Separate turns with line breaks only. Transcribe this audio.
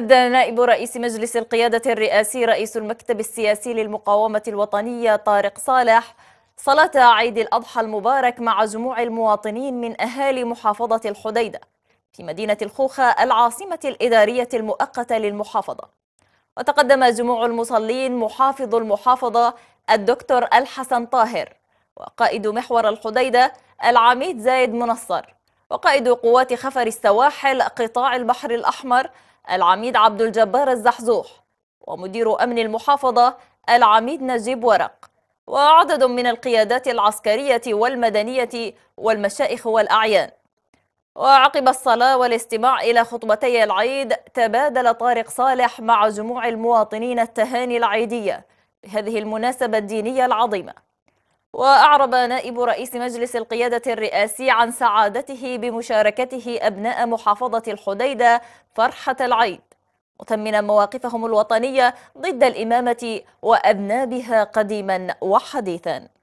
أدى نائب رئيس مجلس القيادة الرئاسي رئيس المكتب السياسي للمقاومة الوطنية طارق صالح صلاة عيد الأضحى المبارك مع جموع المواطنين من أهالي محافظة الحديدة في مدينة الخوخة العاصمة الإدارية المؤقتة للمحافظة وتقدم جموع المصلين محافظ المحافظة الدكتور الحسن طاهر وقائد محور الحديدة العميد زايد منصر وقائد قوات خفر السواحل قطاع البحر الأحمر العميد عبد الجبار الزحزوح ومدير أمن المحافظة العميد نجيب ورق وعدد من القيادات العسكرية والمدنية والمشائخ والأعيان وعقب الصلاة والاستماع إلى خطبتي العيد تبادل طارق صالح مع جموع المواطنين التهاني العيدية بهذه المناسبة الدينية العظيمة وأعرب نائب رئيس مجلس القيادة الرئاسي عن سعادته بمشاركته أبناء محافظة الحديدة فرحة العيد متمنا مواقفهم الوطنية ضد الإمامة وأذنابها قديما وحديثا